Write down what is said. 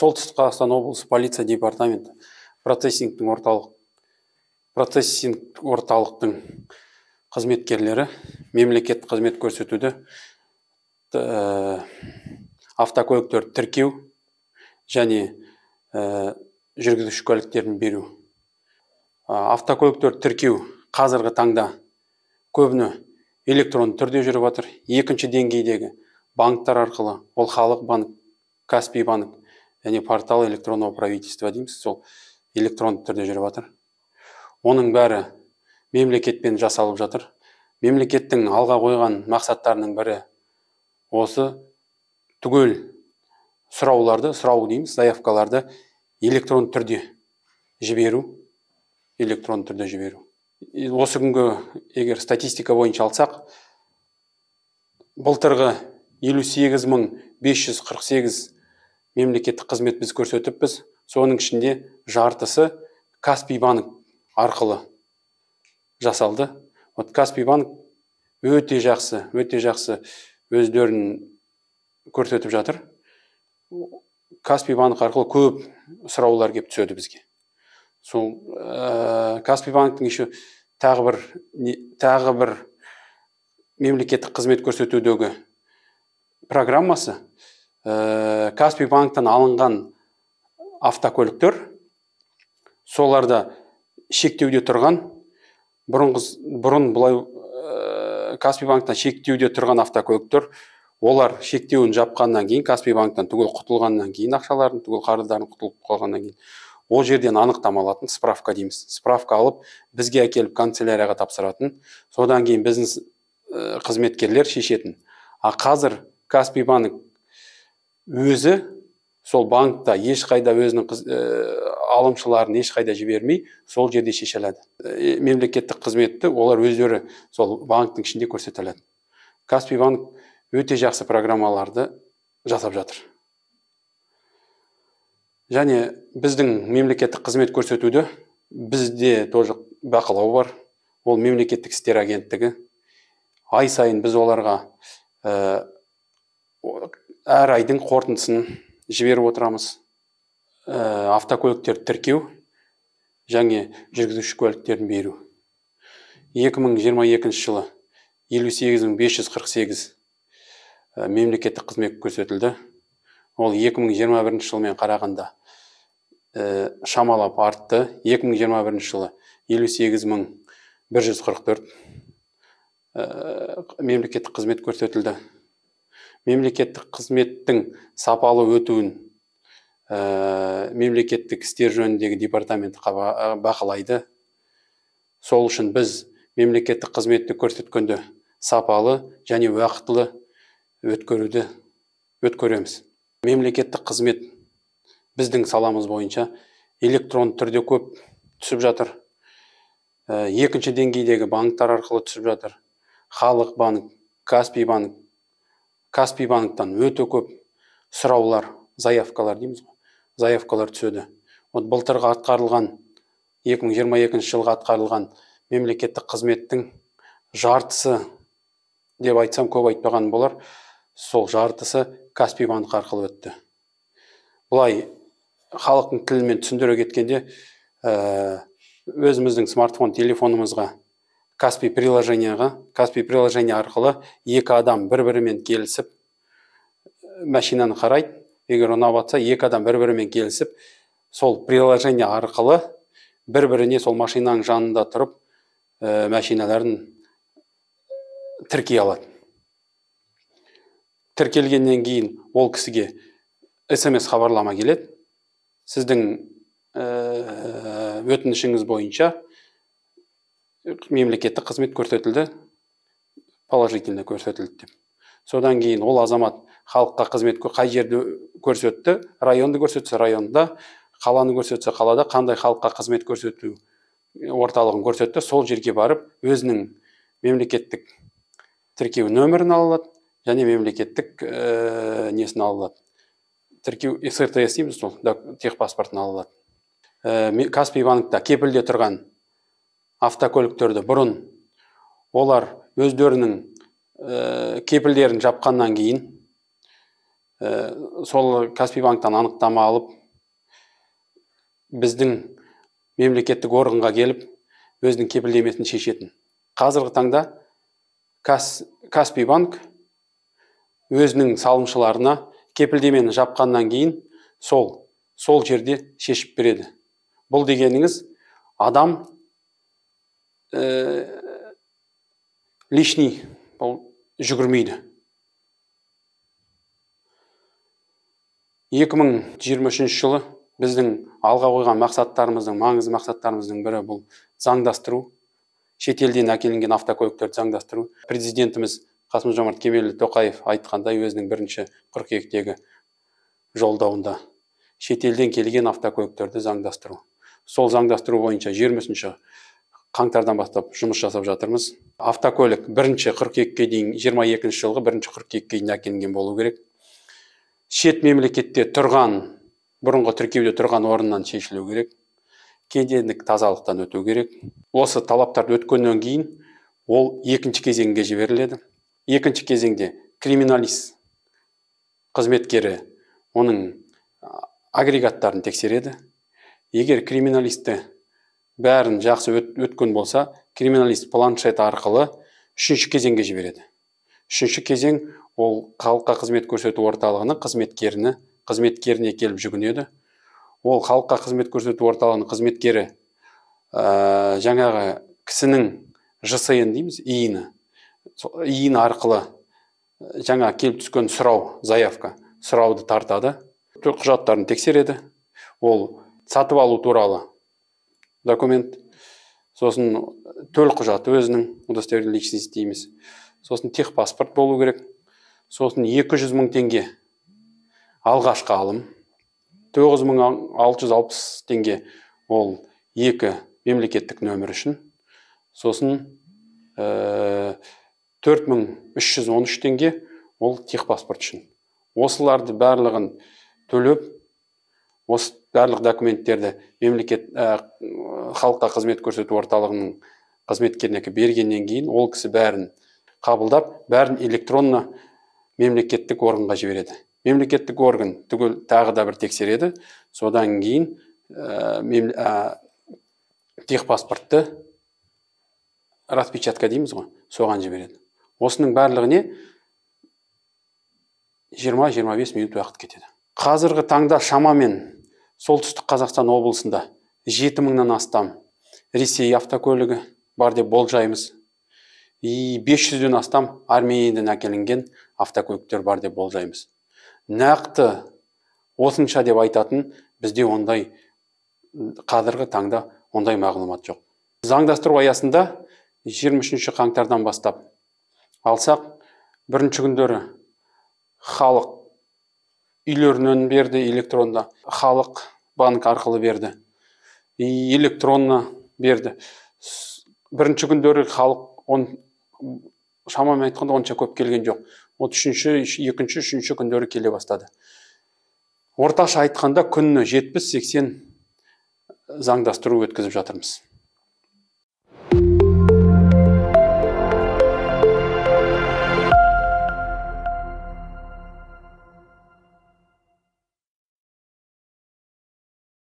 солтүстік қазақстан облысы полиция департаменті процессингтің орталық процессинг орталықтың қызметкерлері мемлекеттік қызмет көрсетуді ә, автокөліктерді тіркеу және ә, жүргізуші куәліктерін беру ә, автокөліктерді тіркеу қазіргі таңда көбіне электронды түрде жүріп жатыр екінші деңгейдегі банктар арқылы ол халық банк каспи банк және портал электронного правительства дейміз сол электронды түрде жүріп жатыр оның бәрі мемлекетпен жасалып жатыр мемлекеттің алға қойған мақсаттарының бірі осы түгел сұрауларды сұрау дейміз заявкаларды электронды түрде жіберу электронды түрде жіберу осы күнгі егер статистика бойынша алсақ былтырғы елу сегіз мың бес жүз қырық сегіз мемлекеттік қызмет біз көрсетіппіз соның ішінде жартысы каспий банк арқылы жасалды вот каспий банк өте жақсы өте жақсы өздерін көрсетіп жатыр каспий банк арқылы көп сұраулар келіп түседі бізге сол ә, э, каспи банктің еще тағы бір не, тағы бір мемлекеттік қызмет көрсетудегі программасы ә, э, каспи банктан алынған автокөліктер соларда шектеуде тұрған бұрынғы бұрын былай ә, э, каспи банктан шектеуде тұрған автокөліктер олар шектеуін жапқаннан кейін каспи банктан түгел құтылғаннан кейін ақшаларын түгел қарыздарын құтылып қалғаннан кейін ол жерден анықтама алатын справка дейміз справка алып бізге әкеліп канцелярияға тапсыратын содан кейін біздің э, қызметкерлер шешетін ал қазір каспи банк өзі сол банкта ешқайда өзінің қыз, ә, алымшыларын ешқайда жібермей сол жерде шеше э, алады мемлекеттік қызметті олар өздері сол банктің ішінде көрсете алады каспи банк өте жақсы программаларды жасап жатыр және біздің мемлекеттік қызмет көрсетуді бізде тоже бақылау бар ол мемлекеттік істер агенттігі ай сайын біз оларға э, әр айдың қорытындысын жіберіп отырамыз ә, автокөліктерді тіркеу және жүргізуші куәліктерін беру 2022 жылы 58548 ә, мемлекеттік қызмет көрсетілді ол 2021 жылмен қарағанда ә, шамалап артты 2021 жылы 58144 ә, мемлекеттік қызмет көрсетілді мемлекеттік қызметтің сапалы өтуін ә, мемлекеттік істер жөніндегі департамент э, бақылайды сол үшін біз мемлекеттік қызметті көрсеткенде сапалы және уақытылы өткеруді өткереміз мемлекеттік қызмет біздің саламыз бойынша электрон түрде көп түсіп жатыр э, екінші деңгейдегі банктар арқылы түсіп жатыр халық банк каспий банк каспи банктан өте көп сұраулар заявкалар дейміз ғой заявкалар түседі вот былтырғы атқарылған 2022 жылға атқарылған мемлекеттік қызметтің жартысы деп айтсам көп айтпаған болар сол жартысы каспи банк арқылы өтті былай халықтың тілімен түсіндіре кеткенде э, өзіміздің смартфон телефонымызға каспи приложенияға каспи приложение арқылы екі адам бір бірімен келісіп машинаны қарайды егер ұнап жатса екі адам бір бірімен келісіп сол приложение арқылы бір біріне сол машинаның жанында тұрып ә, машиналарын тіркей алады тіркелгеннен кейін ол кісіге смс хабарлама келеді сіздің э, өтінішіңіз бойынша мемлекеттік қызмет көрсетілді положительно көрсетілді деп содан кейін ол азамат халыққа қызмет қай жерді көрсетті районды көрсетсе районда қаланы көрсетсе қалада қандай халыққа қызмет көрсету орталығын көрсетті сол жерге барып өзінің мемлекеттік тіркеу нөмірін ала алады және мемлекеттік ә, несін ала алады тіркеу сртс дейміз сол техпаспортын ала алады э, каспи банкта кепілде тұрған автокөліктерді бұрын олар өздерінің э, кепілдерін жапқаннан кейін ә, сол каспи банктан анықтама алып біздің мемлекеттік органға келіп өзінің кепілдемесін шешетін қазіргі таңда Кас, каспи банк өзінің салымшыларына кепілдемені жапқаннан кейін сол сол жерде шешіп береді бұл дегеніңіз адам ә, лишний ол жүгірмейді 2023 жылы біздің алға қойған мақсаттарымыздың маңызды мақсаттарымыздың бірі бұл заңдастыру шетелден әкелінген автокөліктерді заңдастыру президентіміз қасым жомарт кемелұлы тоқаев айтқандай өзінің бірінші қыркүйектегі жолдауында шетелден келген автокөліктерді заңдастыру сол заңдастыру бойынша 20- қаңтардан бастап жұмыс жасап жатырмыз автокөлік бірінші қыркүйекке дейін 22 екінші жылғы бірінші қыркүйекке дейін әкелінген болу керек шет мемлекетте тұрған бұрынғы тіркеуде тұрған орнынан шешілу керек кедендік тазалықтан өту керек осы талаптарды өткеннен кейін ол екінші кезеңге жіберіледі екінші кезеңде криминалист қызметкері оның агрегаттарын тексереді егер криминалисті бәрін жақсы өт, өткен болса криминалист планшет арқылы үшінші кезеңге жібереді үшінші кезең ол халыққа қызмет көрсету орталығының қызметкеріні қызметкеріне келіп жүгінеді ол халыққа қызмет көрсету орталығының қызметкері ә, жаңағы кісінің жсн дейміз иіні иін арқылы жаңа келіп түскен сұрау заявка сұрауды тартады құжаттарын тексереді ол сатып алу туралы документ сосын төл құжаты өзінің удостоверение личности дейміз сосын техпаспорт болу керек сосын 200 жүз мың теңге алғашқы алым 9660 мың теңге ол екі мемлекеттік нөмір үшін сосын э, төрт мың теңге ол техпаспорт үшін осыларды барлығын төлеп осы барлық документтерді мемлекет халыққа қызмет көрсету орталығының қызметкеріне бергеннен кейін ол кісі бәрін қабылдап бәрін электронно мемлекеттік органға жібереді мемлекеттік орган түгел тағы да бір тексереді содан кейін ә, техпаспортты распечатка дейміз ғой соған жібереді осының барлығыне 20-25 минут уақыт кетеді қазіргі таңда шамамен солтүстік қазақстан облысында жеті мыңнан астам ресей автокөлігі бар деп болжаймыз и бес жүзден астам армениядан әкелінген автокөліктер бар деп болжаймыз нақты осынша деп айтатын бізде ондай қазіргі таңда ондай мағлұмат жоқ заңдастыру аясында 23 қаңтардан бастап алсақ бірінші күндері халық үйлерінен берді электронда халық банк арқылы берді и электронно берді бірінші күндері халық он шамамен айтқанда онша көп келген жоқ вот үшінші екінші үшінші күндері келе бастады орташа айтқанда күніне жетпіс сексен заңдастыру өткізіп жатырмыз